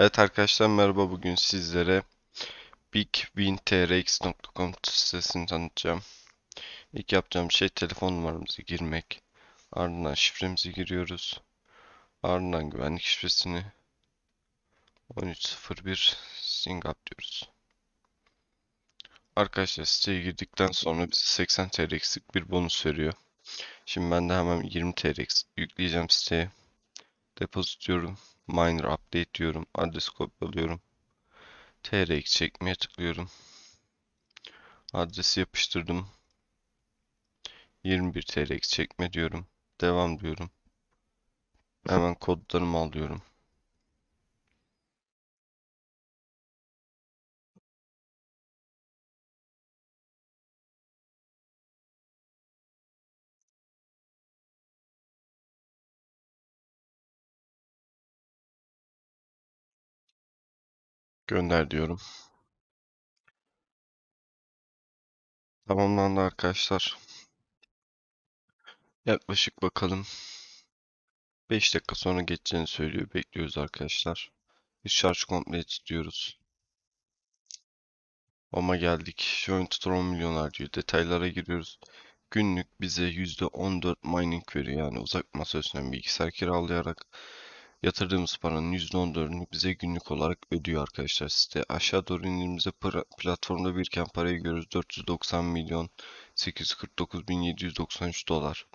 Evet arkadaşlar merhaba bugün sizlere bigwintrx.com sitesini tanıtacağım. İlk yapacağım şey telefon numaramızı girmek. Ardından şifremizi giriyoruz. Ardından güvenlik şifresini 1301 Singap diyoruz. Arkadaşlar siteye girdikten sonra bize 80 TRX'lik bir bonus veriyor. Şimdi ben de hemen 20 TRX yükleyeceğim siteye. Depozit diyorum minor update diyorum. Adres kopyalıyorum. TRX çekmeye tıklıyorum. Adresi yapıştırdım. 21 TRX çekme diyorum. Devam diyorum. Hemen kodlarımı alıyorum. Gönder diyorum. Tamamlandı arkadaşlar. Yaklaşık bakalım. 5 dakika sonra geçeceğini söylüyor. Bekliyoruz arkadaşlar. Bir şarj complete diyoruz. Ama geldik. Joint 10 milyoner diyor. Detaylara giriyoruz. Günlük bize %14 mining veriyor. Yani uzak masaüstünden bilgisayar kiralayarak Yatırdığımız paranın %14'ünü bize günlük olarak ödüyor arkadaşlar site. Aşağı doğru indiğimizde platformda birken parayı görürüz 490 milyon 849 bin 793 dolar.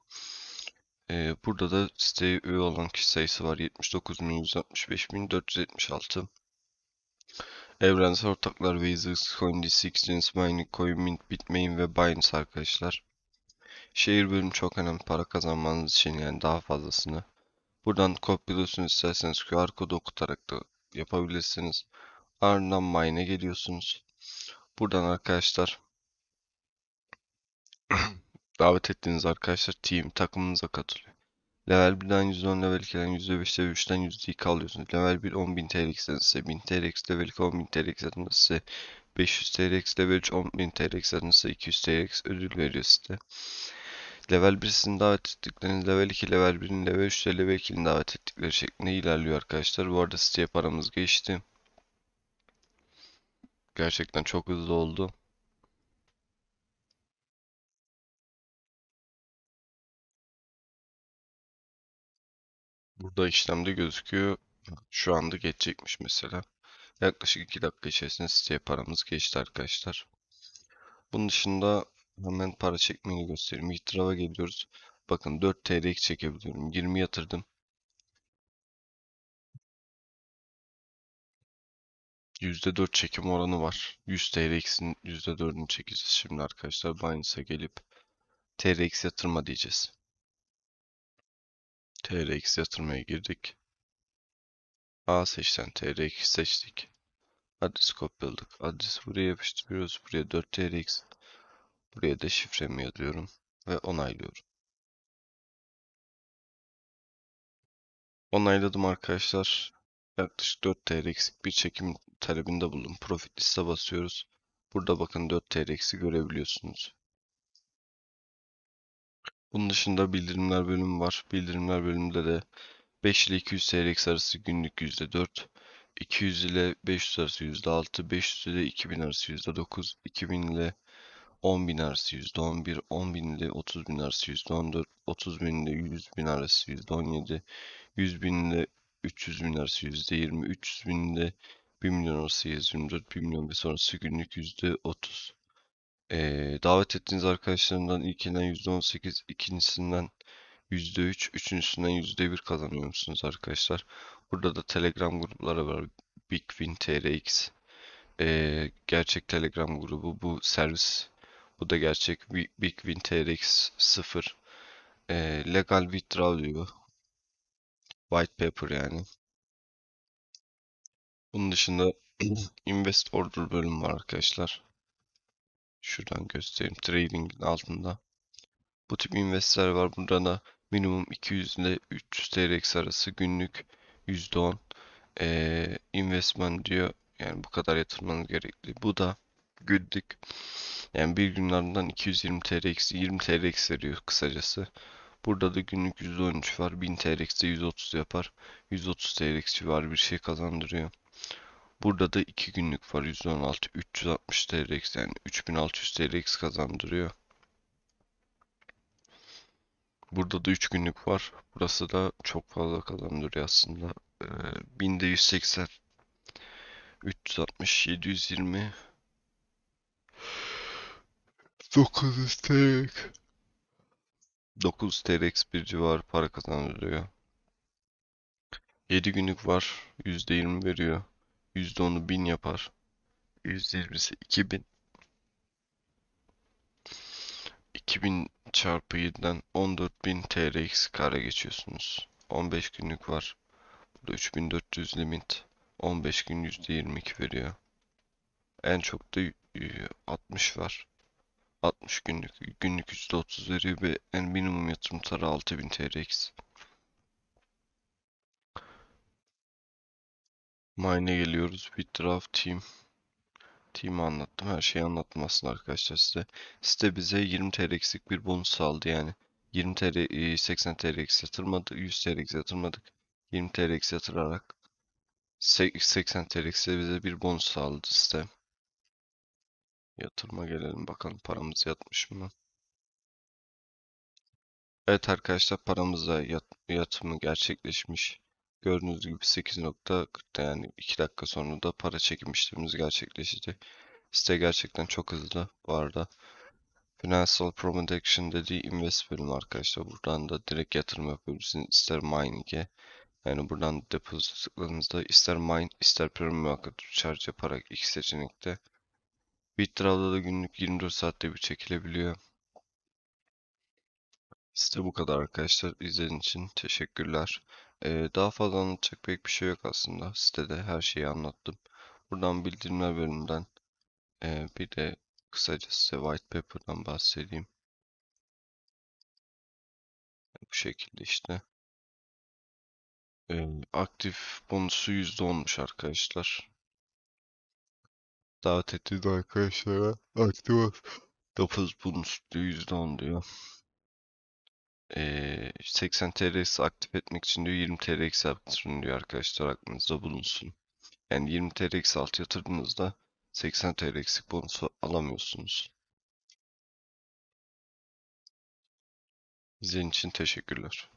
Ee, burada da siteye üye olan kişi sayısı var 79 bin 165 bin 476. Evrensel ortaklar Wazex, Coin, Sixtens, Mining, Coin, Mint, Bitmain ve Binance arkadaşlar. Şehir bölümü çok önemli para kazanmanız için yani daha fazlasını. Buradan kopyalıyorsunuz isterseniz QR kodu okutarak da yapabilirsiniz. Ardından mine'e geliyorsunuz. Buradan arkadaşlar davet ettiğiniz arkadaşlar team takımınıza katılıyor. Level 1'den %10, level 2'den %5'te 3'ten %2 alıyorsunuz. Level 1 10.000 TRX'den size 1000 TRX, level 2 10.000 TRX'den size 500 TRX, level 3 10.000 TRX'den size 200 TRX ödül veriyor size. Level 1'sini davet ettiklerini, level 2, level 1'ini, level 3 level 2'ni davet ettikleri şeklinde ilerliyor arkadaşlar. Bu arada siteye paramız geçti. Gerçekten çok hızlı oldu. Burada işlemde gözüküyor. Şu anda geçecekmiş mesela. Yaklaşık 2 dakika içerisinde siteye paramız geçti arkadaşlar. Bunun dışında Hemen para çekmeni göstereyim. İhtirava geliyoruz. Bakın 4 TL çekebiliyorum. 20 yatırdım. %4 çekim oranı var. 100 TRX'in %4'ünü çekeceğiz şimdi arkadaşlar. Binance'a gelip TRX yatırma diyeceğiz. TRX yatırmaya girdik. A seçten TRX seçtik. Adres kopyaladık. Adresi buraya yapıştırıyoruz. Buraya 4 TRX. Buraya da şifremi yazıyorum ve onaylıyorum. Onayladım arkadaşlar. Yaklaşık 4 TL eksik bir çekim talebinde buldum. Profit liste basıyoruz. Burada bakın 4 TL eksi görebiliyorsunuz. Bunun dışında bildirimler bölümü var. Bildirimler bölümünde de 5 ile 200 TRX arası günlük %4, 200 ile 500 arası %6, 500 ile 2000 arası %9, 2000 ile 10.000 arası %11, 10 10.000 ile 30.000 arası %14, 30 30.000 ile 100.000 arası %17, 100 100.000 ile 300.000 arası %20, 300.000 ile 1 milyon arası %24, 1 milyon ve sonrası günlük yüzde %30. Ee, davet ettiğiniz arkadaşlarından ilkinden %18, ikincisinden %3, üçüncüsünden %1 kazanıyor musunuz arkadaşlar? Burada da Telegram grupları var. Bigwin TRX. Ee, gerçek Telegram grubu bu servis bu da gerçek. Bigwin TRX 0. E, ee, legal withdrawal diyor. White paper yani. Bunun dışında invest order bölüm var arkadaşlar. Şuradan göstereyim. Trading'in altında. Bu tip investler var. Burada da minimum 200 ile 300 TRX arası günlük %10 e, ee, investment diyor. Yani bu kadar yatırmanız gerekli. Bu da günlük yani bir günün ardından 220 trx, 20 trx veriyor kısacası. Burada da günlük %13 var. 1000 TL eksi 130 yapar. 130 trx eksi civarı bir şey kazandırıyor. Burada da 2 günlük var. 116 360 trx yani 3600 trx kazandırıyor. Burada da 3 günlük var. Burası da çok fazla kazandırıyor aslında. Ee, 1000'de 180 360 720 900 TRX. 9 TRX bir civar para kazandırıyor. 7 günlük var. %20 veriyor. %10'u 1000 yapar. %20'si 2000. 2000 çarpı 7'den 14000 TRX kare geçiyorsunuz. 15 günlük var. Burada 3400 limit. 15 gün %22 veriyor. En çok da 60 e, var. 60 günlük günlük %30 veriyor ve en minimum yatırım tutarı 6000 TRX. Mine'e geliyoruz. Bitdraft Team. Team'i anlattım. Her şeyi anlattım aslında arkadaşlar size. Site bize 20 TRX'lik bir bonus aldı yani. 20 TL, 80 TRX yatırmadık, 100 TRX yatırmadık. 20 TRX yatırarak 80 TRX'e bize bir bonus aldı site. Yatırıma gelelim bakalım paramız yatmış mı? Evet arkadaşlar paramıza yat, yatımı gerçekleşmiş. Gördüğünüz gibi 8.40'da yani 2 dakika sonra da para çekim işlemimiz gerçekleşti. Site gerçekten çok hızlı bu arada. Financial Promote Action dediği invest bölümü arkadaşlar. Buradan da direkt yatırım yapabilirsiniz. İster mining'e yani buradan depozito tıkladığınızda ister mine ister premium hakkı charge yaparak iki seçenekte Withdraw'da da günlük 24 saatte bir çekilebiliyor. İşte bu kadar arkadaşlar. İzlediğiniz için teşekkürler. Ee, daha fazla anlatacak pek bir şey yok aslında. Sitede her şeyi anlattım. Buradan bildirimler bölümünden e, bir de kısaca size white paper'dan bahsedeyim. Bu şekilde işte. Ee, aktif bonusu %10'muş arkadaşlar davet ettiğin arkadaşlara aktif ol. Yapız bonus diyor %10 diyor. Ee, 80 TL'si aktif etmek için diyor 20 TL yatırın diyor arkadaşlar aklınızda bulunsun. Yani 20 TL eksi alt yatırdığınızda 80 TL eksik bonusu alamıyorsunuz. İzlediğiniz için teşekkürler.